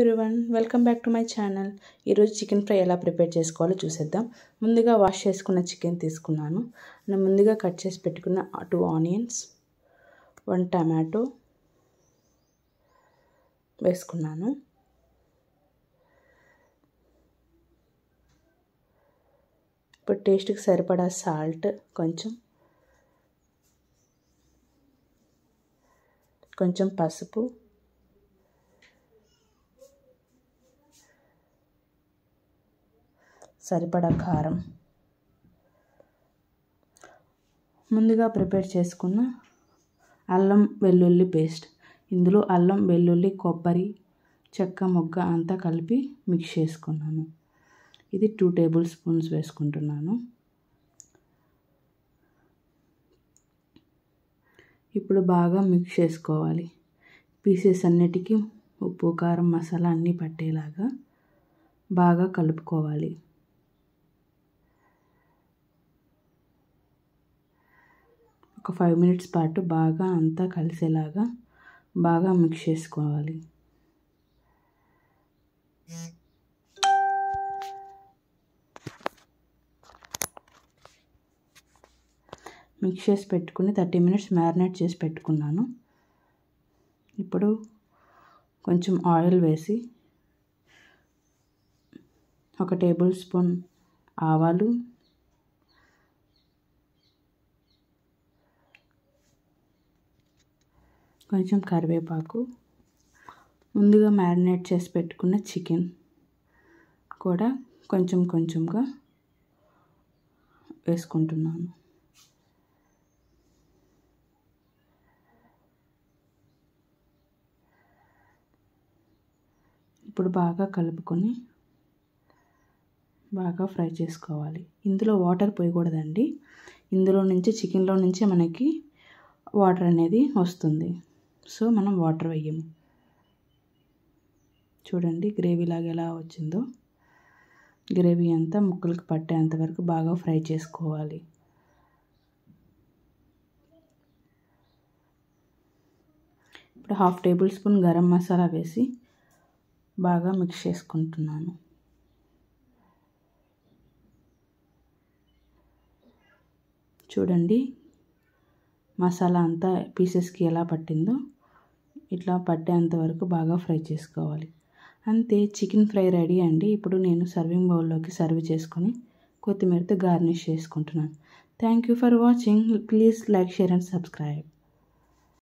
everyone welcome back to my channel ఈరోజు chicken fry ఎలా prepare చేసుకోవాలో చూసేద్దాం ముందుగా వాష్ చేసుకున్న చికెన్ తీసుకున్నాను నేను ముందుగా కట్ చేసి పెట్టుకున్న టూ ఆనియన్స్ వన్ టమాటో వేసుకున్నాను ఇప్పుడు టేస్ట్కి సరిపడా సాల్ట్ కొంచెం కొంచెం పసుపు సరిపడా కారం ముందుగా ప్రిపేర్ చేసుకున్న అల్లం వెల్లుల్లి పేస్ట్ ఇందులో అల్లం వెల్లుల్లి కొబ్బరి చెక్క మొగ్గ అంతా కలిపి మిక్స్ చేసుకున్నాను ఇది టూ టేబుల్ స్పూన్స్ వేసుకుంటున్నాను ఇప్పుడు బాగా మిక్స్ చేసుకోవాలి పీసెస్ అన్నిటికీ ఉప్పు కారం మసాలా అన్నీ పట్టేలాగా బాగా కలుపుకోవాలి ఒక ఫైవ్ మినిట్స్ పాటు బాగా అంతా కలిసేలాగా బాగా మిక్స్ చేసుకోవాలి మిక్స్ చేసి పెట్టుకుని థర్టీ మినిట్స్ మ్యారినేట్ చేసి పెట్టుకున్నాను ఇప్పుడు కొంచెం ఆయిల్ వేసి ఒక టేబుల్ స్పూన్ ఆవాలు కొంచెం కరివేపాకు ముందుగా మ్యారినేట్ చేసి పెట్టుకున్న చికెన్ కూడా కొంచెం కొంచెంగా వేసుకుంటున్నాను ఇప్పుడు బాగా కలుపుకొని బాగా ఫ్రై చేసుకోవాలి ఇందులో వాటర్ పోయకూడదండి ఇందులో నుంచి చికెన్లో నుంచి మనకి వాటర్ అనేది వస్తుంది సో మనం వాటర్ వేయము చూడండి గ్రేవీ లాగా ఎలా వచ్చిందో గ్రేవీ అంతా ముక్కలకు పట్టేంత వరకు బాగా ఫ్రై చేసుకోవాలి ఇప్పుడు half tablespoon garam masala వేసి బాగా మిక్స్ చేసుకుంటున్నాను చూడండి మసాలా అంతా పీసెస్కి ఎలా పట్టిందో ఇట్లా పట్టేంత వరకు బాగా ఫ్రై చేసుకోవాలి అంతే చికెన్ ఫ్రై రెడీ అండి ఇప్పుడు నేను సర్వింగ్ బౌల్లోకి సర్వ్ చేసుకొని కొత్తిమీరతో గార్నిష్ చేసుకుంటున్నాను thank you for watching please like share and subscribe